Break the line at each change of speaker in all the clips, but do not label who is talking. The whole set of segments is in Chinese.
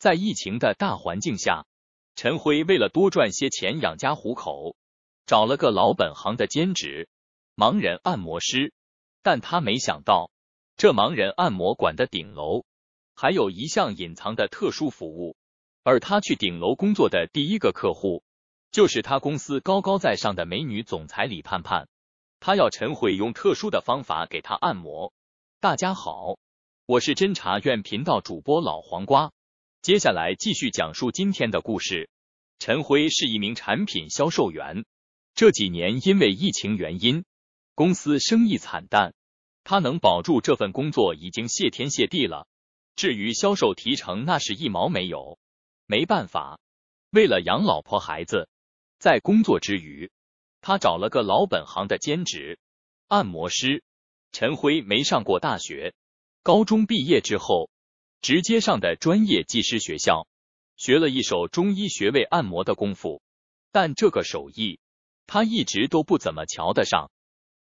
在疫情的大环境下，陈辉为了多赚些钱养家糊口，找了个老本行的兼职——盲人按摩师。但他没想到，这盲人按摩馆的顶楼还有一项隐藏的特殊服务。而他去顶楼工作的第一个客户，就是他公司高高在上的美女总裁李盼盼。他要陈辉用特殊的方法给他按摩。大家好，我是侦查院频道主播老黄瓜。接下来继续讲述今天的故事。陈辉是一名产品销售员，这几年因为疫情原因，公司生意惨淡，他能保住这份工作已经谢天谢地了。至于销售提成，那是一毛没有。没办法，为了养老婆孩子，在工作之余，他找了个老本行的兼职——按摩师。陈辉没上过大学，高中毕业之后。直接上的专业技师学校，学了一手中医穴位按摩的功夫，但这个手艺他一直都不怎么瞧得上。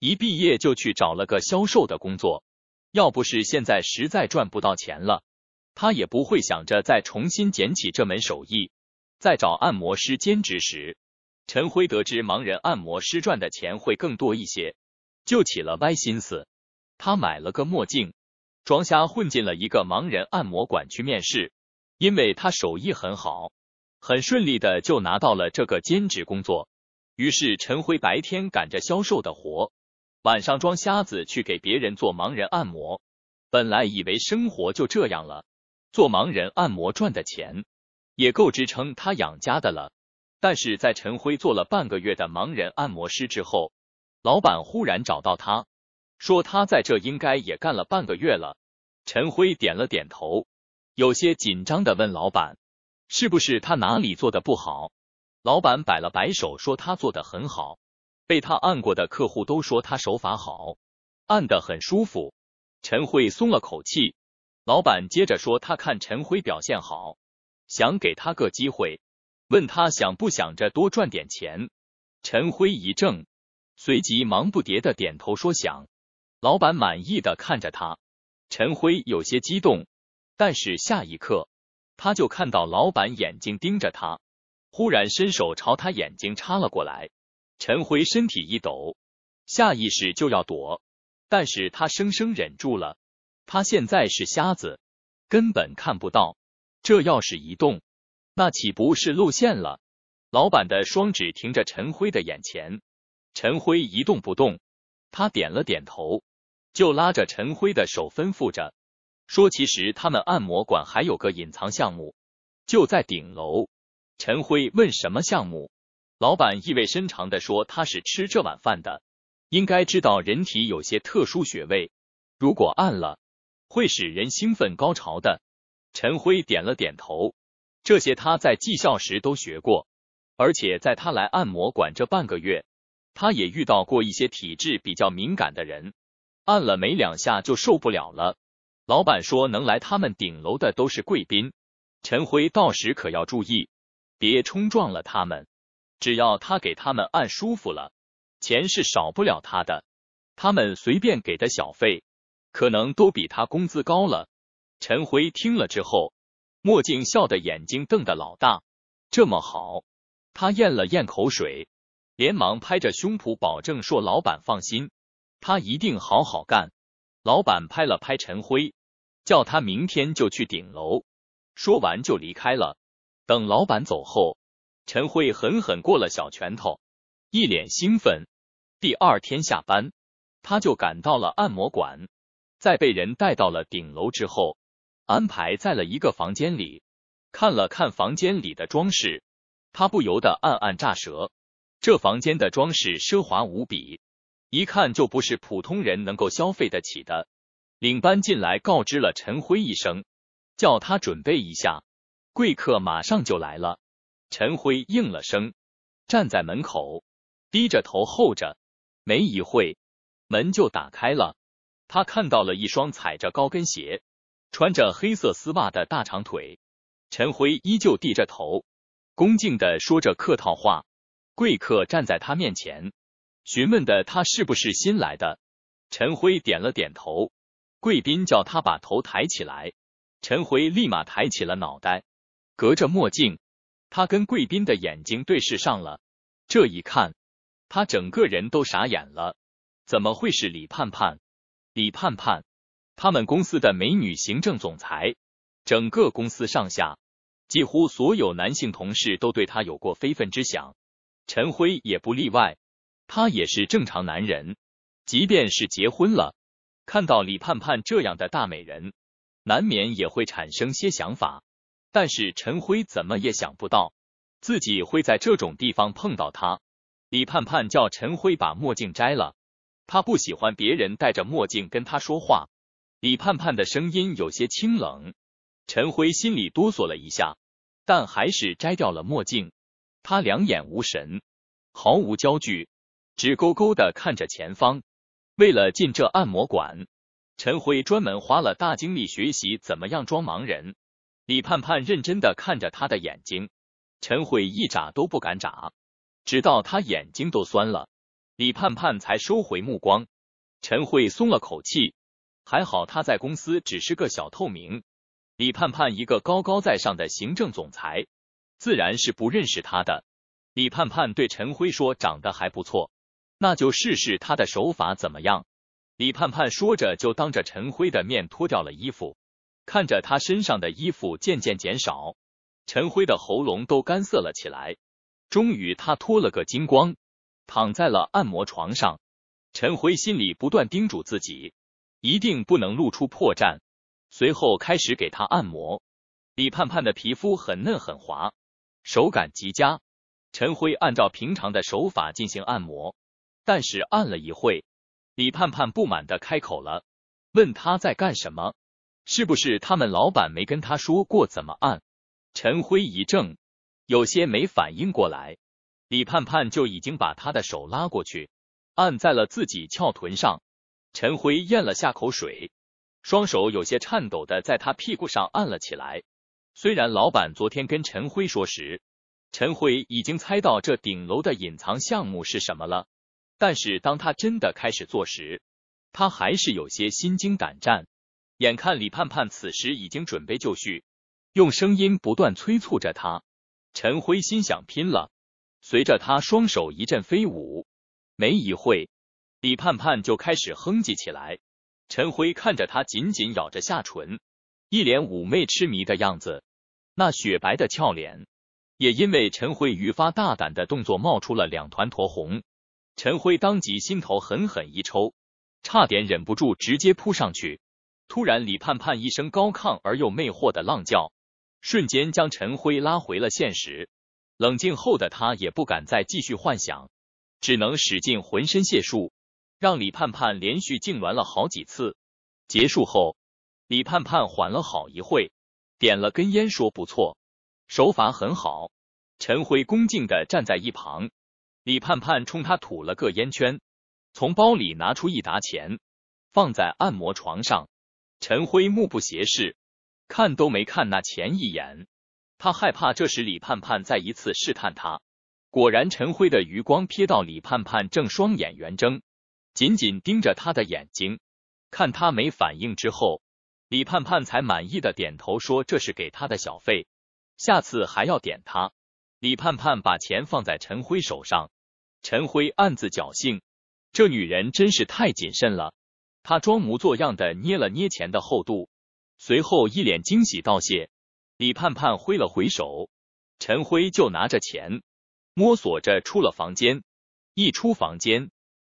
一毕业就去找了个销售的工作，要不是现在实在赚不到钱了，他也不会想着再重新捡起这门手艺。在找按摩师兼职时，陈辉得知盲人按摩师赚的钱会更多一些，就起了歪心思。他买了个墨镜。装瞎混进了一个盲人按摩馆去面试，因为他手艺很好，很顺利的就拿到了这个兼职工作。于是陈辉白天赶着销售的活，晚上装瞎子去给别人做盲人按摩。本来以为生活就这样了，做盲人按摩赚的钱也够支撑他养家的了。但是在陈辉做了半个月的盲人按摩师之后，老板忽然找到他。说他在这应该也干了半个月了。陈辉点了点头，有些紧张的问老板：“是不是他哪里做的不好？”老板摆了摆手，说他做的很好，被他按过的客户都说他手法好，按的很舒服。陈辉松了口气。老板接着说：“他看陈辉表现好，想给他个机会，问他想不想着多赚点钱。”陈辉一怔，随即忙不迭的点头说：“想。”老板满意的看着他，陈辉有些激动，但是下一刻他就看到老板眼睛盯着他，忽然伸手朝他眼睛插了过来。陈辉身体一抖，下意识就要躲，但是他生生忍住了。他现在是瞎子，根本看不到，这要是移动，那岂不是露馅了？老板的双指停着陈辉的眼前，陈辉一动不动，他点了点头。就拉着陈辉的手，吩咐着说：“其实他们按摩馆还有个隐藏项目，就在顶楼。”陈辉问：“什么项目？”老板意味深长的说：“他是吃这碗饭的，应该知道人体有些特殊穴位，如果按了，会使人兴奋高潮的。”陈辉点了点头，这些他在技校时都学过，而且在他来按摩馆这半个月，他也遇到过一些体质比较敏感的人。按了没两下就受不了了。老板说能来他们顶楼的都是贵宾，陈辉到时可要注意，别冲撞了他们。只要他给他们按舒服了，钱是少不了他的。他们随便给的小费，可能都比他工资高了。陈辉听了之后，墨镜笑的眼睛瞪得老大，这么好？他咽了咽口水，连忙拍着胸脯保证说：“老板放心。”他一定好好干。老板拍了拍陈辉，叫他明天就去顶楼。说完就离开了。等老板走后，陈辉狠狠过了小拳头，一脸兴奋。第二天下班，他就赶到了按摩馆。在被人带到了顶楼之后，安排在了一个房间里。看了看房间里的装饰，他不由得暗暗咋舌。这房间的装饰奢华无比。一看就不是普通人能够消费得起的。领班进来告知了陈辉一声，叫他准备一下。贵客马上就来了。陈辉应了声，站在门口，低着头候着。没一会，门就打开了。他看到了一双踩着高跟鞋、穿着黑色丝袜的大长腿。陈辉依旧低着头，恭敬的说着客套话。贵客站在他面前。询问的他是不是新来的？陈辉点了点头。贵宾叫他把头抬起来，陈辉立马抬起了脑袋。隔着墨镜，他跟贵宾的眼睛对视上了。这一看，他整个人都傻眼了。怎么会是李盼盼？李盼盼，他们公司的美女行政总裁，整个公司上下，几乎所有男性同事都对她有过非分之想，陈辉也不例外。他也是正常男人，即便是结婚了，看到李盼盼这样的大美人，难免也会产生些想法。但是陈辉怎么也想不到，自己会在这种地方碰到她。李盼盼叫陈辉把墨镜摘了，他不喜欢别人戴着墨镜跟他说话。李盼盼的声音有些清冷，陈辉心里哆嗦了一下，但还是摘掉了墨镜。他两眼无神，毫无焦距。直勾勾的看着前方。为了进这按摩馆，陈辉专门花了大精力学习怎么样装盲人。李盼盼认真的看着他的眼睛，陈辉一眨都不敢眨，直到他眼睛都酸了，李盼盼才收回目光。陈辉松了口气，还好他在公司只是个小透明。李盼盼一个高高在上的行政总裁，自然是不认识他的。李盼盼对陈辉说：“长得还不错。”那就试试他的手法怎么样？李盼盼说着，就当着陈辉的面脱掉了衣服，看着他身上的衣服渐渐减少，陈辉的喉咙都干涩了起来。终于，他脱了个精光，躺在了按摩床上。陈辉心里不断叮嘱自己，一定不能露出破绽。随后开始给他按摩。李盼盼的皮肤很嫩很滑，手感极佳。陈辉按照平常的手法进行按摩。但是按了一会，李盼盼不满的开口了，问他在干什么？是不是他们老板没跟他说过怎么按？陈辉一怔，有些没反应过来，李盼盼就已经把他的手拉过去，按在了自己翘臀上。陈辉咽了下口水，双手有些颤抖的在他屁股上按了起来。虽然老板昨天跟陈辉说时，陈辉已经猜到这顶楼的隐藏项目是什么了。但是当他真的开始做时，他还是有些心惊胆战。眼看李盼盼此时已经准备就绪，用声音不断催促着他。陈辉心想：拼了！随着他双手一阵飞舞，没一会，李盼盼就开始哼唧起来。陈辉看着他紧紧咬着下唇，一脸妩媚痴迷的样子，那雪白的俏脸也因为陈辉愈发大胆的动作冒出了两团坨红。陈辉当即心头狠狠一抽，差点忍不住直接扑上去。突然，李盼盼一声高亢而又魅惑的浪叫，瞬间将陈辉拉回了现实。冷静后的他也不敢再继续幻想，只能使尽浑身解数，让李盼盼连续痉挛了好几次。结束后，李盼盼缓了好一会，点了根烟说：“不错，手法很好。”陈辉恭敬的站在一旁。李盼盼冲他吐了个烟圈，从包里拿出一沓钱，放在按摩床上。陈辉目不斜视，看都没看那钱一眼。他害怕这时李盼盼再一次试探他。果然，陈辉的余光瞥到李盼盼正双眼圆睁，紧紧盯着他的眼睛。看他没反应之后，李盼盼才满意的点头说：“这是给他的小费，下次还要点他。”李盼盼把钱放在陈辉手上，陈辉暗自侥幸，这女人真是太谨慎了。他装模作样的捏了捏钱的厚度，随后一脸惊喜道谢。李盼盼挥了挥手，陈辉就拿着钱摸索着出了房间。一出房间，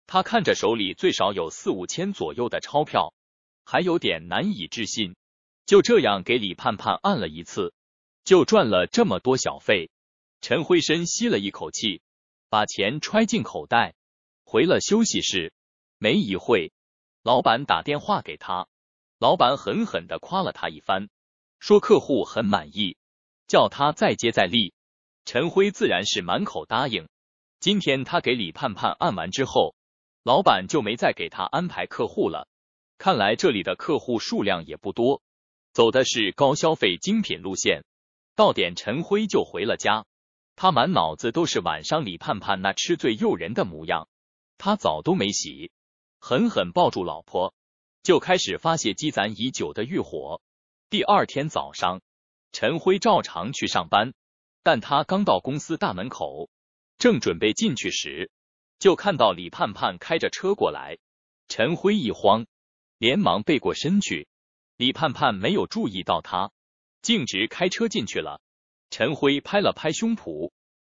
他看着手里最少有四五千左右的钞票，还有点难以置信。就这样给李盼盼按了一次，就赚了这么多小费。陈辉深吸了一口气，把钱揣进口袋，回了休息室。没一会，老板打电话给他，老板狠狠的夸了他一番，说客户很满意，叫他再接再厉。陈辉自然是满口答应。今天他给李盼盼按完之后，老板就没再给他安排客户了。看来这里的客户数量也不多，走的是高消费精品路线。到点，陈辉就回了家。他满脑子都是晚上李盼盼那吃醉诱人的模样，他澡都没洗，狠狠抱住老婆，就开始发泄积攒已久的欲火。第二天早上，陈辉照常去上班，但他刚到公司大门口，正准备进去时，就看到李盼盼开着车过来。陈辉一慌，连忙背过身去。李盼盼没有注意到他，径直开车进去了。陈辉拍了拍胸脯，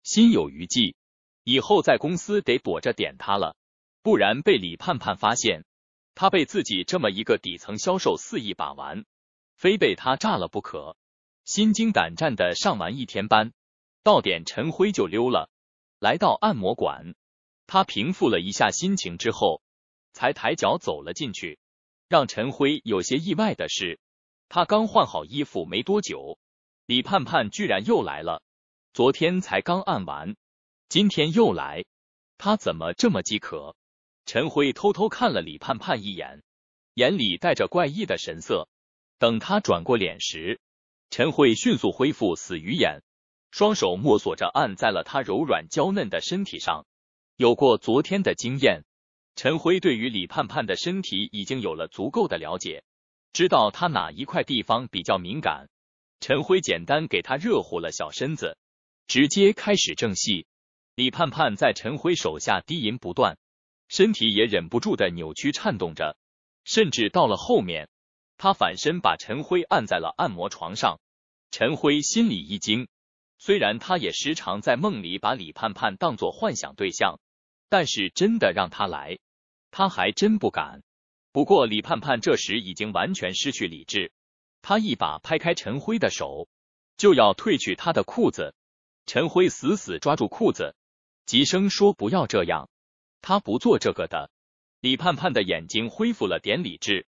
心有余悸，以后在公司得躲着点他了，不然被李盼盼发现，他被自己这么一个底层销售肆意把玩，非被他炸了不可。心惊胆战的上完一天班，到点陈辉就溜了，来到按摩馆，他平复了一下心情之后，才抬脚走了进去。让陈辉有些意外的是，他刚换好衣服没多久。李盼盼居然又来了，昨天才刚按完，今天又来，他怎么这么饥渴？陈辉偷偷看了李盼盼一眼，眼里带着怪异的神色。等他转过脸时，陈辉迅速恢复死鱼眼，双手摸索着按在了他柔软娇嫩的身体上。有过昨天的经验，陈辉对于李盼盼的身体已经有了足够的了解，知道他哪一块地方比较敏感。陈辉简单给他热乎了小身子，直接开始正戏。李盼盼在陈辉手下低吟不断，身体也忍不住的扭曲颤动着。甚至到了后面，他反身把陈辉按在了按摩床上。陈辉心里一惊，虽然他也时常在梦里把李盼盼当做幻想对象，但是真的让他来，他还真不敢。不过李盼盼这时已经完全失去理智。他一把拍开陈辉的手，就要褪去他的裤子。陈辉死死抓住裤子，急声说：“不要这样，他不做这个的。”李盼盼的眼睛恢复了点理智，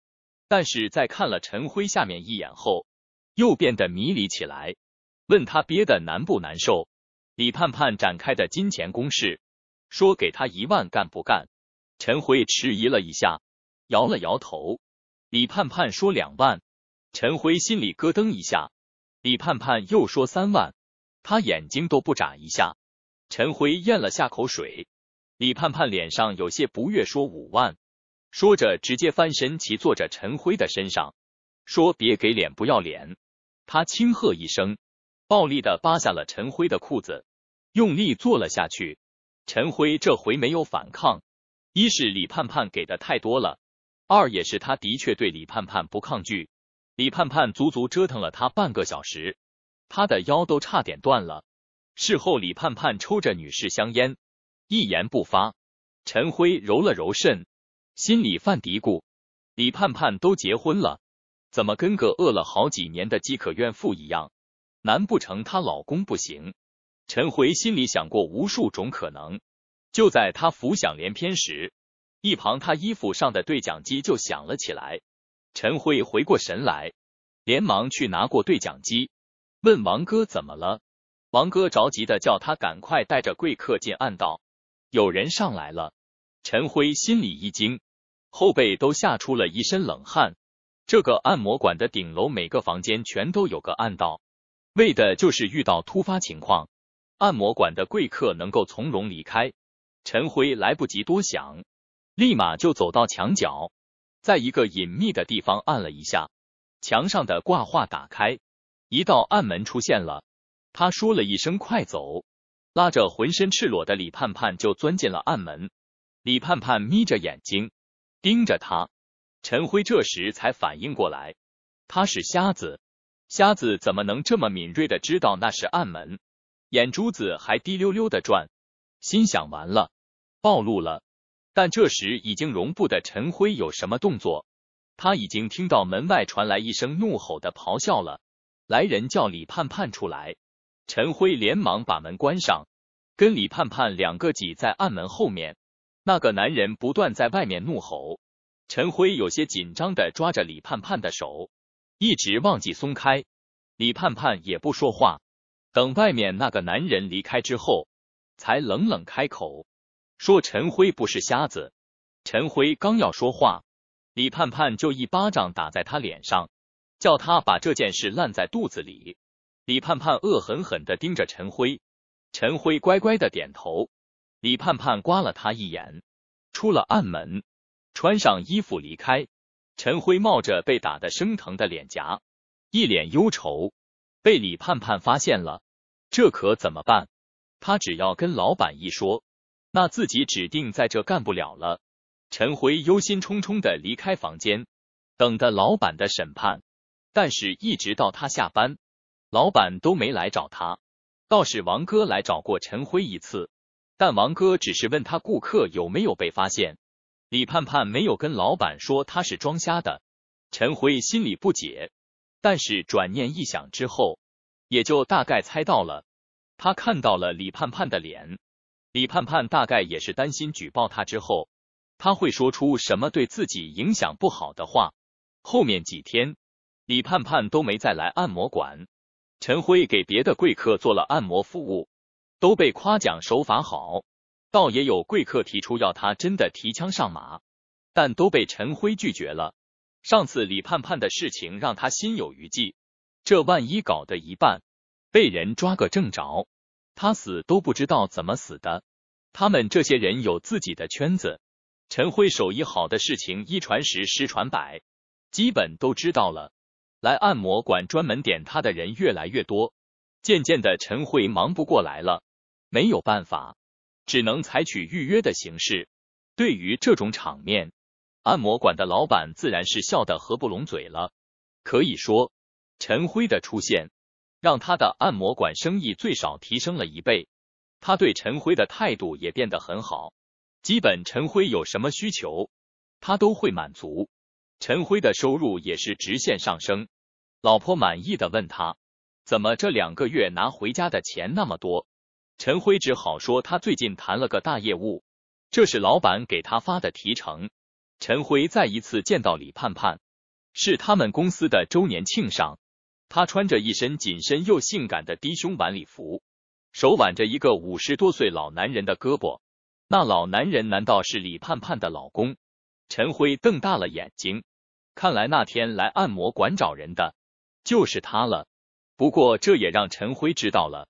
但是在看了陈辉下面一眼后，又变得迷离起来，问他憋的难不难受？李盼盼展开的金钱攻势，说：“给他一万，干不干？”陈辉迟疑了一下，摇了摇头。李盼盼说：“两万。”陈辉心里咯噔一下，李盼盼又说三万，他眼睛都不眨一下。陈辉咽了下口水，李盼盼脸上有些不悦，说五万。说着直接翻身骑坐着陈辉的身上，说别给脸不要脸。他轻喝一声，暴力的扒下了陈辉的裤子，用力坐了下去。陈辉这回没有反抗，一是李盼盼给的太多了，二也是他的确对李盼盼不抗拒。李盼盼足足折腾了他半个小时，他的腰都差点断了。事后，李盼盼抽着女士香烟，一言不发。陈辉揉了揉肾，心里犯嘀咕：李盼盼都结婚了，怎么跟个饿了好几年的饥渴怨妇一样？难不成她老公不行？陈辉心里想过无数种可能。就在他浮想联翩时，一旁他衣服上的对讲机就响了起来。陈辉回过神来，连忙去拿过对讲机，问王哥怎么了。王哥着急的叫他赶快带着贵客进暗道，有人上来了。陈辉心里一惊，后背都吓出了一身冷汗。这个按摩馆的顶楼每个房间全都有个暗道，为的就是遇到突发情况，按摩馆的贵客能够从容离开。陈辉来不及多想，立马就走到墙角。在一个隐秘的地方按了一下，墙上的挂画打开，一道暗门出现了。他说了一声“快走”，拉着浑身赤裸的李盼盼就钻进了暗门。李盼盼眯着眼睛盯着他。陈辉这时才反应过来，他是瞎子，瞎子怎么能这么敏锐的知道那是暗门？眼珠子还滴溜溜的转，心想完了，暴露了。但这时已经容不得陈辉有什么动作，他已经听到门外传来一声怒吼的咆哮了。来人叫李盼盼出来，陈辉连忙把门关上，跟李盼盼两个挤在暗门后面。那个男人不断在外面怒吼，陈辉有些紧张的抓着李盼盼的手，一直忘记松开。李盼盼也不说话，等外面那个男人离开之后，才冷冷开口。说陈辉不是瞎子。陈辉刚要说话，李盼盼就一巴掌打在他脸上，叫他把这件事烂在肚子里。李盼盼恶狠狠的盯着陈辉，陈辉乖乖的点头。李盼盼刮了他一眼，出了暗门，穿上衣服离开。陈辉冒着被打得生疼的脸颊，一脸忧愁，被李盼盼发现了，这可怎么办？他只要跟老板一说。那自己指定在这干不了了。陈辉忧心忡忡的离开房间，等着老板的审判。但是一直到他下班，老板都没来找他。倒是王哥来找过陈辉一次，但王哥只是问他顾客有没有被发现。李盼盼没有跟老板说他是装瞎的。陈辉心里不解，但是转念一想之后，也就大概猜到了。他看到了李盼盼的脸。李盼盼大概也是担心举报他之后，他会说出什么对自己影响不好的话。后面几天，李盼盼都没再来按摩馆。陈辉给别的贵客做了按摩服务，都被夸奖手法好，倒也有贵客提出要他真的提枪上马，但都被陈辉拒绝了。上次李盼盼的事情让他心有余悸，这万一搞得一半，被人抓个正着。他死都不知道怎么死的。他们这些人有自己的圈子。陈辉手艺好的事情一传十，十传百，基本都知道了。来按摩馆专门点他的人越来越多，渐渐的陈辉忙不过来了，没有办法，只能采取预约的形式。对于这种场面，按摩馆的老板自然是笑得合不拢嘴了。可以说，陈辉的出现。让他的按摩馆生意最少提升了一倍，他对陈辉的态度也变得很好，基本陈辉有什么需求，他都会满足。陈辉的收入也是直线上升，老婆满意的问他，怎么这两个月拿回家的钱那么多？陈辉只好说他最近谈了个大业务，这是老板给他发的提成。陈辉再一次见到李盼盼，是他们公司的周年庆上。他穿着一身紧身又性感的低胸晚礼服，手挽着一个五十多岁老男人的胳膊。那老男人难道是李盼盼的老公？陈辉瞪大了眼睛，看来那天来按摩馆找人的就是他了。不过这也让陈辉知道了，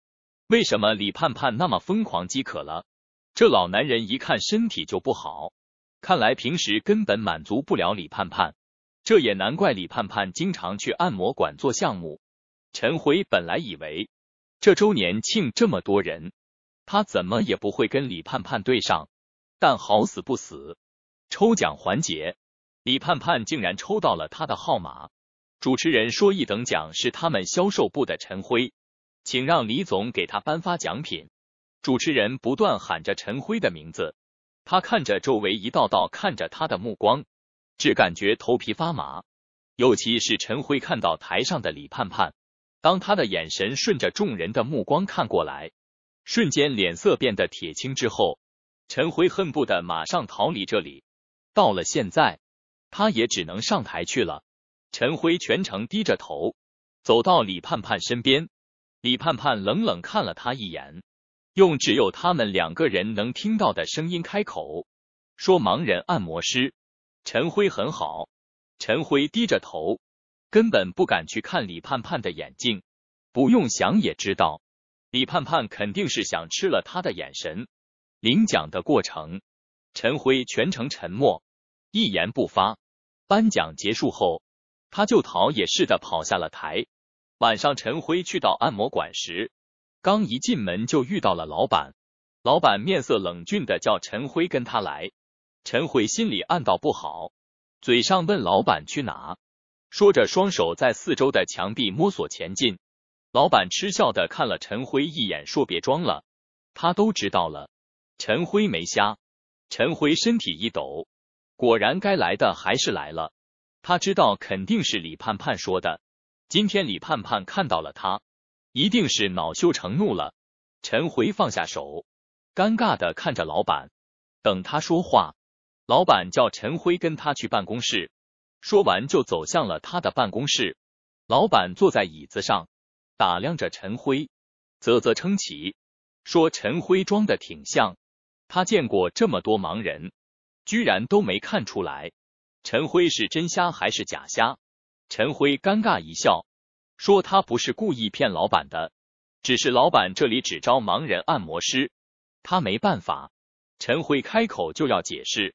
为什么李盼盼那么疯狂饥渴了。这老男人一看身体就不好，看来平时根本满足不了李盼盼。这也难怪李盼盼经常去按摩馆做项目。陈辉本来以为这周年庆这么多人，他怎么也不会跟李盼盼对上，但好死不死，抽奖环节，李盼盼竟然抽到了他的号码。主持人说一等奖是他们销售部的陈辉，请让李总给他颁发奖品。主持人不断喊着陈辉的名字，他看着周围一道道看着他的目光。只感觉头皮发麻，尤其是陈辉看到台上的李盼盼，当他的眼神顺着众人的目光看过来，瞬间脸色变得铁青。之后，陈辉恨不得马上逃离这里。到了现在，他也只能上台去了。陈辉全程低着头走到李盼盼身边，李盼盼冷冷看了他一眼，用只有他们两个人能听到的声音开口说：“盲人按摩师。”陈辉很好。陈辉低着头，根本不敢去看李盼盼的眼睛。不用想也知道，李盼盼肯定是想吃了他的眼神。领奖的过程，陈辉全程沉默，一言不发。颁奖结束后，他就逃也似的跑下了台。晚上，陈辉去到按摩馆时，刚一进门就遇到了老板。老板面色冷峻的叫陈辉跟他来。陈辉心里暗道不好，嘴上问老板去哪，说着双手在四周的墙壁摸索前进。老板嗤笑的看了陈辉一眼，说别装了，他都知道了。陈辉没瞎。陈辉身体一抖，果然该来的还是来了。他知道肯定是李盼盼说的，今天李盼盼看到了他，一定是恼羞成怒了。陈辉放下手，尴尬的看着老板，等他说话。老板叫陈辉跟他去办公室，说完就走向了他的办公室。老板坐在椅子上，打量着陈辉，啧啧称奇，说：“陈辉装的挺像，他见过这么多盲人，居然都没看出来陈辉是真瞎还是假瞎。”陈辉尴尬一笑，说：“他不是故意骗老板的，只是老板这里只招盲人按摩师，他没办法。”陈辉开口就要解释。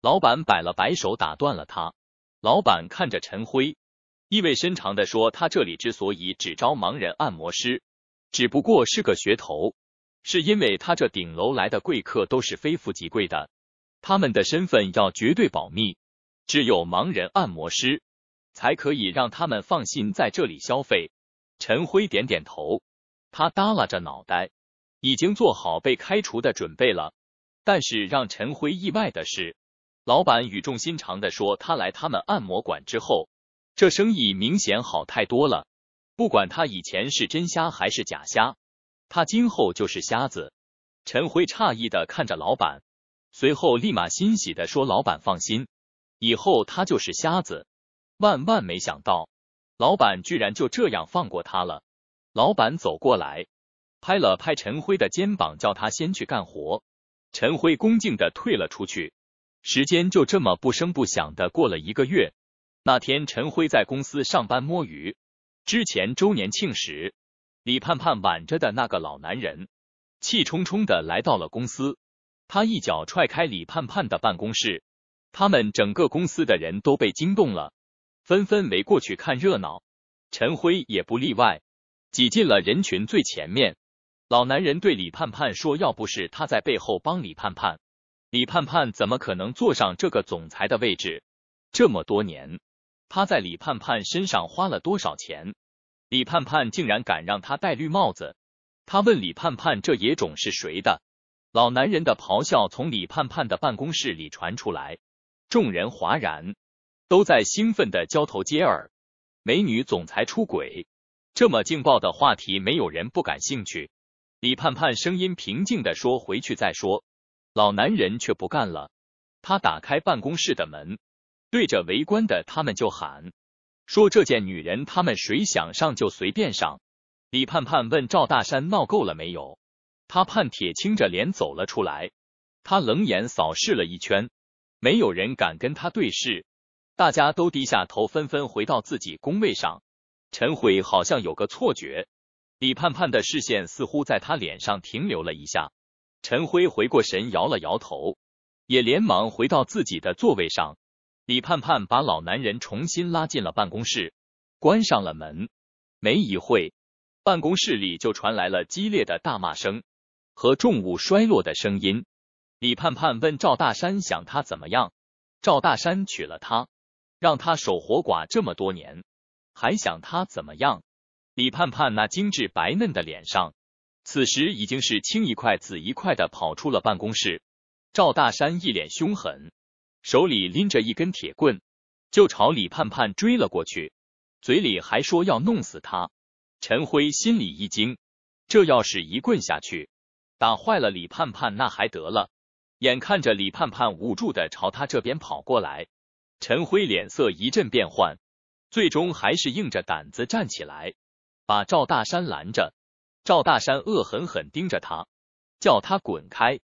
老板摆了摆手，打断了他。老板看着陈辉，意味深长的说：“他这里之所以只招盲人按摩师，只不过是个噱头，是因为他这顶楼来的贵客都是非富即贵的，他们的身份要绝对保密，只有盲人按摩师才可以让他们放心在这里消费。”陈辉点点头，他耷拉着脑袋，已经做好被开除的准备了。但是让陈辉意外的是。老板语重心长的说：“他来他们按摩馆之后，这生意明显好太多了。不管他以前是真瞎还是假瞎，他今后就是瞎子。”陈辉诧异的看着老板，随后立马欣喜的说：“老板放心，以后他就是瞎子。”万万没想到，老板居然就这样放过他了。老板走过来，拍了拍陈辉的肩膀，叫他先去干活。陈辉恭敬的退了出去。时间就这么不声不响的过了一个月。那天，陈辉在公司上班摸鱼。之前周年庆时，李盼盼挽着的那个老男人，气冲冲的来到了公司。他一脚踹开李盼盼的办公室，他们整个公司的人都被惊动了，纷纷围过去看热闹。陈辉也不例外，挤进了人群最前面。老男人对李盼盼说：“要不是他在背后帮李盼盼。”李盼盼怎么可能坐上这个总裁的位置？这么多年，他在李盼盼身上花了多少钱？李盼盼竟然敢让他戴绿帽子？他问李盼盼：“这野种是谁的？”老男人的咆哮从李盼盼的办公室里传出来，众人哗然，都在兴奋的交头接耳。美女总裁出轨，这么劲爆的话题，没有人不感兴趣。李盼盼声音平静的说：“回去再说。”老男人却不干了，他打开办公室的门，对着围观的他们就喊：“说这件女人，他们谁想上就随便上。”李盼盼问赵大山闹够了没有？他盼铁青着脸走了出来，他冷眼扫视了一圈，没有人敢跟他对视，大家都低下头，纷纷回到自己工位上。陈悔好像有个错觉，李盼盼的视线似乎在他脸上停留了一下。陈辉回过神，摇了摇头，也连忙回到自己的座位上。李盼盼把老男人重新拉进了办公室，关上了门。没一会，办公室里就传来了激烈的大骂声和重物摔落的声音。李盼盼问赵大山：“想他怎么样？”赵大山娶了她，让她守活寡这么多年，还想他怎么样？李盼盼那精致白嫩的脸上。此时已经是青一块紫一块的跑出了办公室，赵大山一脸凶狠，手里拎着一根铁棍，就朝李盼盼追了过去，嘴里还说要弄死他。陈辉心里一惊，这要是一棍下去，打坏了李盼盼那还得了？眼看着李盼盼无助的朝他这边跑过来，陈辉脸色一阵变幻，最终还是硬着胆子站起来，把赵大山拦着。赵大山恶狠狠盯着他，叫他滚开。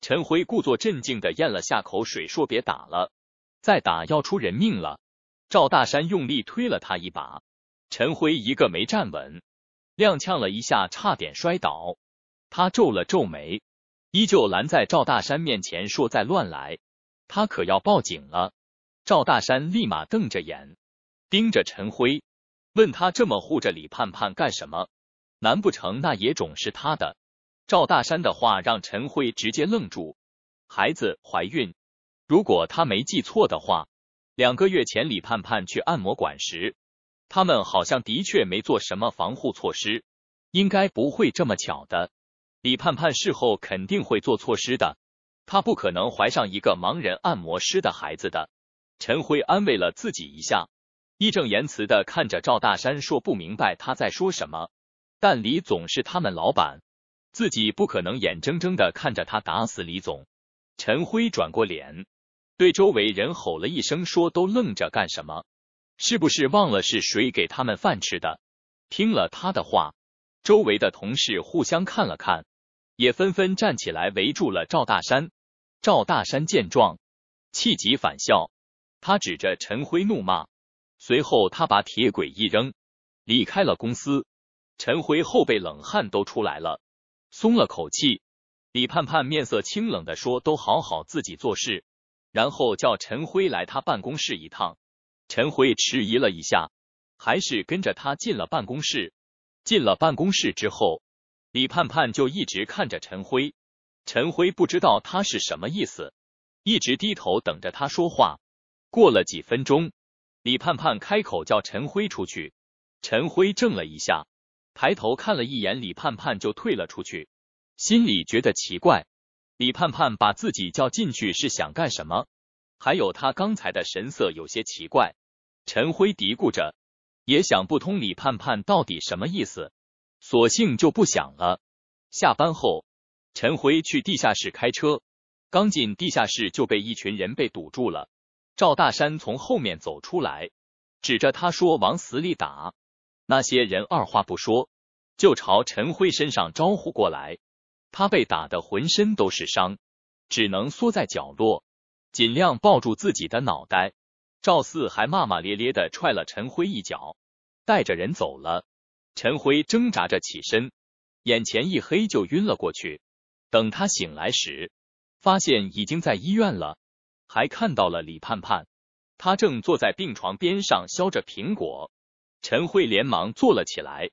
陈辉故作镇静的咽了下口水，说：“别打了，再打要出人命了。”赵大山用力推了他一把，陈辉一个没站稳，踉跄了一下，差点摔倒。他皱了皱眉，依旧拦在赵大山面前，说：“再乱来，他可要报警了。”赵大山立马瞪着眼盯着陈辉，问他：“这么护着李盼盼干什么？”难不成那野种是他的？赵大山的话让陈辉直接愣住。孩子怀孕，如果他没记错的话，两个月前李盼盼去按摩馆时，他们好像的确没做什么防护措施，应该不会这么巧的。李盼盼事后肯定会做措施的，她不可能怀上一个盲人按摩师的孩子的。陈辉安慰了自己一下，义正言辞的看着赵大山，说不明白他在说什么。但李总是他们老板，自己不可能眼睁睁的看着他打死李总。陈辉转过脸，对周围人吼了一声，说：“都愣着干什么？是不是忘了是谁给他们饭吃的？”听了他的话，周围的同事互相看了看，也纷纷站起来围住了赵大山。赵大山见状，气急反笑，他指着陈辉怒骂，随后他把铁轨一扔，离开了公司。陈辉后背冷汗都出来了，松了口气。李盼盼面色清冷的说：“都好好自己做事。”然后叫陈辉来他办公室一趟。陈辉迟疑了一下，还是跟着他进了办公室。进了办公室之后，李盼盼就一直看着陈辉。陈辉不知道他是什么意思，一直低头等着他说话。过了几分钟，李盼盼开口叫陈辉出去。陈辉怔了一下。抬头看了一眼李盼盼，就退了出去，心里觉得奇怪。李盼盼把自己叫进去是想干什么？还有他刚才的神色有些奇怪。陈辉嘀咕着，也想不通李盼盼到底什么意思，索性就不想了。下班后，陈辉去地下室开车，刚进地下室就被一群人被堵住了。赵大山从后面走出来，指着他说：“往死里打。”那些人二话不说就朝陈辉身上招呼过来，他被打得浑身都是伤，只能缩在角落，尽量抱住自己的脑袋。赵四还骂骂咧咧的踹了陈辉一脚，带着人走了。陈辉挣扎着起身，眼前一黑就晕了过去。等他醒来时，发现已经在医院了，还看到了李盼盼，他正坐在病床边上削着苹果。陈辉连忙坐了起来，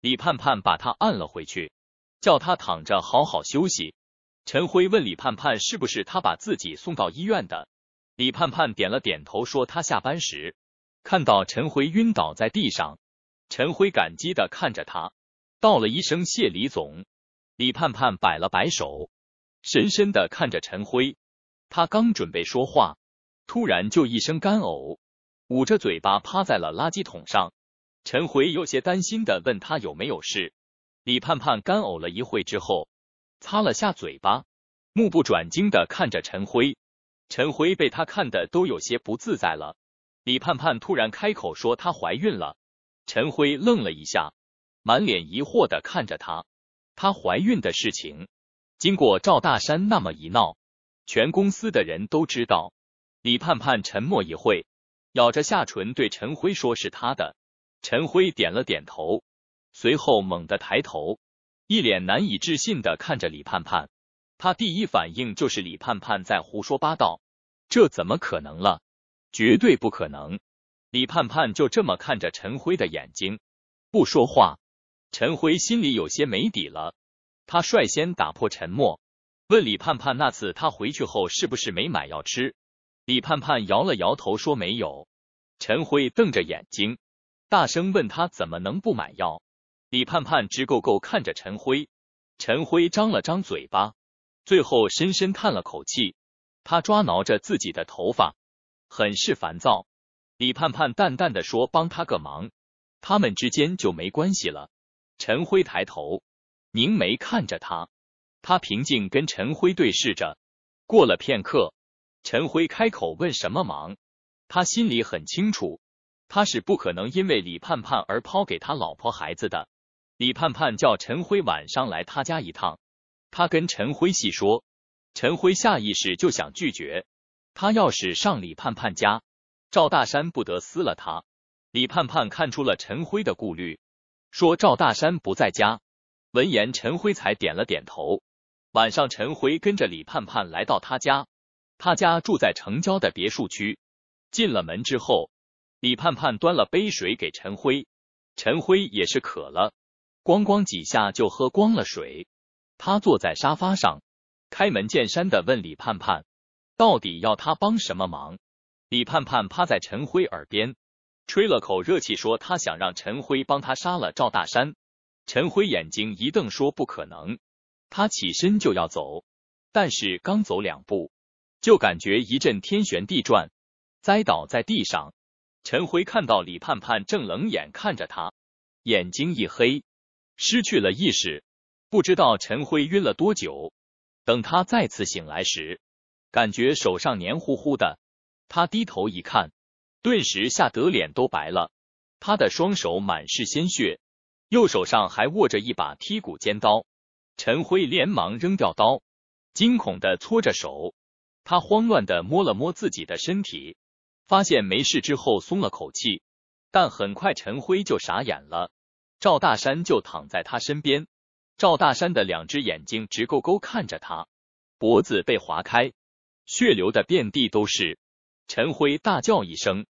李盼盼把他按了回去，叫他躺着好好休息。陈辉问李盼盼是不是他把自己送到医院的？李盼盼点了点头，说他下班时看到陈辉晕倒在地上。陈辉感激的看着他，道了一声谢李总。李盼盼摆了摆手，深深的看着陈辉。他刚准备说话，突然就一声干呕，捂着嘴巴趴在了垃圾桶上。陈辉有些担心的问他有没有事，李盼盼干呕了一会之后，擦了下嘴巴，目不转睛的看着陈辉。陈辉被他看的都有些不自在了。李盼盼突然开口说她怀孕了。陈辉愣了一下，满脸疑惑的看着她。她怀孕的事情，经过赵大山那么一闹，全公司的人都知道。李盼盼沉默一会，咬着下唇对陈辉说：“是她的。”陈辉点了点头，随后猛地抬头，一脸难以置信的看着李盼盼。他第一反应就是李盼盼在胡说八道，这怎么可能了？绝对不可能！李盼盼就这么看着陈辉的眼睛，不说话。陈辉心里有些没底了，他率先打破沉默，问李盼盼：“那次他回去后是不是没买药吃？”李盼盼摇了摇头，说：“没有。”陈辉瞪着眼睛。大声问他怎么能不买药？李盼盼直勾勾看着陈辉，陈辉张了张嘴巴，最后深深叹了口气，他抓挠着自己的头发，很是烦躁。李盼盼淡淡的说：“帮他个忙，他们之间就没关系了。”陈辉抬头，凝眉看着他，他平静跟陈辉对视着，过了片刻，陈辉开口问：“什么忙？”他心里很清楚。他是不可能因为李盼盼而抛给他老婆孩子的。李盼盼叫陈辉晚上来他家一趟，他跟陈辉细说。陈辉下意识就想拒绝，他要是上李盼盼家，赵大山不得撕了他。李盼盼看出了陈辉的顾虑，说赵大山不在家。闻言，陈辉才点了点头。晚上，陈辉跟着李盼盼来到他家，他家住在城郊的别墅区。进了门之后。李盼盼端了杯水给陈辉，陈辉也是渴了，咣咣几下就喝光了水。他坐在沙发上，开门见山的问李盼盼，到底要他帮什么忙？李盼盼趴在陈辉耳边，吹了口热气，说他想让陈辉帮他杀了赵大山。陈辉眼睛一瞪，说不可能。他起身就要走，但是刚走两步，就感觉一阵天旋地转，栽倒在地上。陈辉看到李盼盼正冷眼看着他，眼睛一黑，失去了意识。不知道陈辉晕了多久，等他再次醒来时，感觉手上黏糊糊的。他低头一看，顿时吓得脸都白了。他的双手满是鲜血，右手上还握着一把剔骨尖刀。陈辉连忙扔掉刀，惊恐的搓着手，他慌乱的摸了摸自己的身体。发现没事之后松了口气，但很快陈辉就傻眼了。赵大山就躺在他身边，赵大山的两只眼睛直勾勾看着他，脖子被划开，血流的遍地都是。陈辉大叫一声，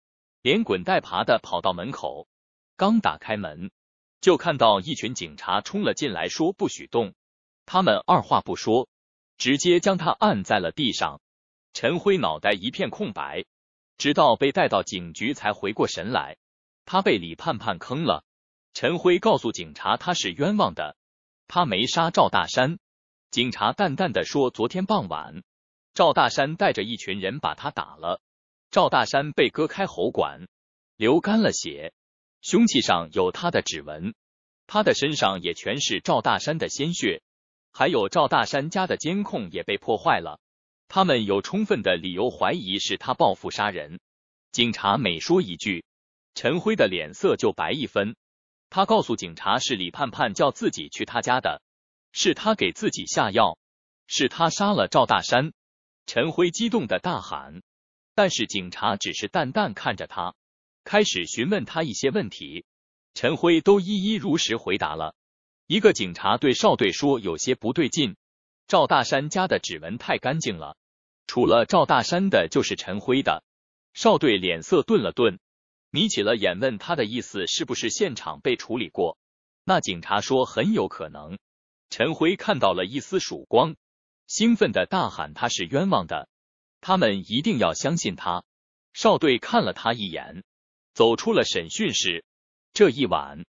连滚带爬的跑到门口，刚打开门，就看到一群警察冲了进来，说不许动。他们二话不说，直接将他按在了地上。陈辉脑袋一片空白。直到被带到警局，才回过神来。他被李盼盼坑了。陈辉告诉警察，他是冤枉的，他没杀赵大山。警察淡淡的说：“昨天傍晚，赵大山带着一群人把他打了。赵大山被割开喉管，流干了血，凶器上有他的指纹，他的身上也全是赵大山的鲜血，还有赵大山家的监控也被破坏了。”他们有充分的理由怀疑是他报复杀人。警察每说一句，陈辉的脸色就白一分。他告诉警察是李盼盼叫自己去他家的，是他给自己下药，是他杀了赵大山。陈辉激动的大喊，但是警察只是淡淡看着他，开始询问他一些问题，陈辉都一一如实回答了。一个警察对少队说有些不对劲，赵大山家的指纹太干净了。除了赵大山的，就是陈辉的。少队脸色顿了顿，眯起了眼，问他的意思是不是现场被处理过？那警察说很有可能。陈辉看到了一丝曙光，兴奋的大喊：“他是冤枉的！他们一定要相信他！”少队看了他一眼，走出了审讯室。这一晚，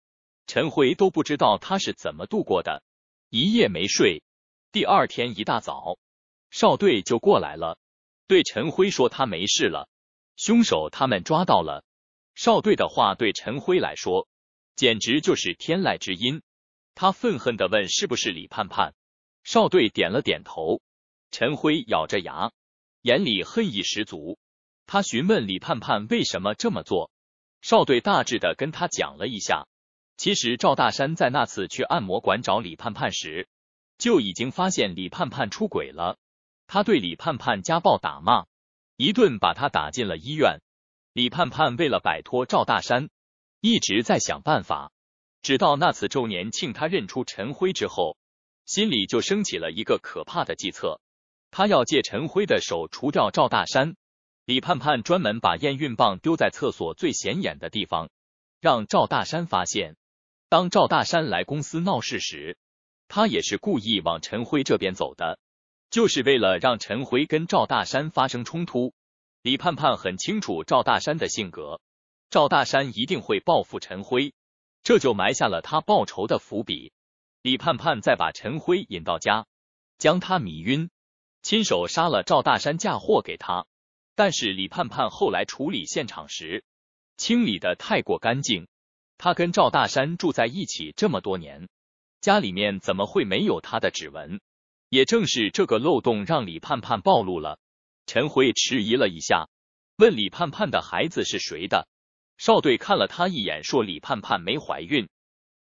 陈辉都不知道他是怎么度过的，一夜没睡。第二天一大早。少队就过来了，对陈辉说他没事了，凶手他们抓到了。少队的话对陈辉来说，简直就是天籁之音。他愤恨的问：“是不是李盼盼？”少队点了点头。陈辉咬着牙，眼里恨意十足。他询问李盼盼为什么这么做。少队大致的跟他讲了一下。其实赵大山在那次去按摩馆找李盼盼时，就已经发现李盼盼出轨了。他对李盼盼家暴打骂，一顿把他打进了医院。李盼盼为了摆脱赵大山，一直在想办法。直到那次周年庆，他认出陈辉之后，心里就升起了一个可怕的计策。他要借陈辉的手除掉赵大山。李盼盼专门把验孕棒丢在厕所最显眼的地方，让赵大山发现。当赵大山来公司闹事时，他也是故意往陈辉这边走的。就是为了让陈辉跟赵大山发生冲突，李盼盼很清楚赵大山的性格，赵大山一定会报复陈辉，这就埋下了他报仇的伏笔。李盼盼再把陈辉引到家，将他迷晕，亲手杀了赵大山，嫁祸给他。但是李盼盼后来处理现场时，清理的太过干净，他跟赵大山住在一起这么多年，家里面怎么会没有他的指纹？也正是这个漏洞让李盼盼暴露了。陈辉迟疑了一下，问李盼盼的孩子是谁的。少队看了他一眼，说李盼盼没怀孕。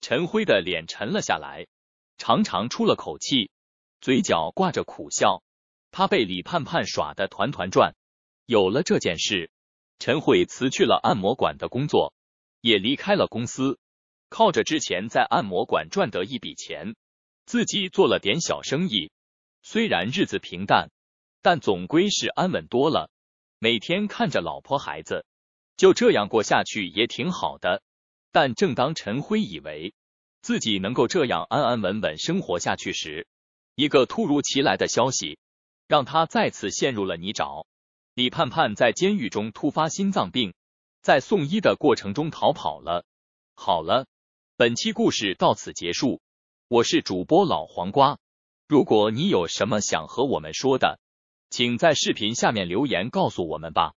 陈辉的脸沉了下来，长长出了口气，嘴角挂着苦笑。他被李盼盼耍得团团转。有了这件事，陈慧辞去了按摩馆的工作，也离开了公司，靠着之前在按摩馆赚得一笔钱，自己做了点小生意。虽然日子平淡，但总归是安稳多了。每天看着老婆孩子，就这样过下去也挺好的。但正当陈辉以为自己能够这样安安稳稳生活下去时，一个突如其来的消息，让他再次陷入了泥沼。李盼盼在监狱中突发心脏病，在送医的过程中逃跑了。好了，本期故事到此结束。我是主播老黄瓜。如果你有什么想和我们说的，请在视频下面留言告诉我们吧。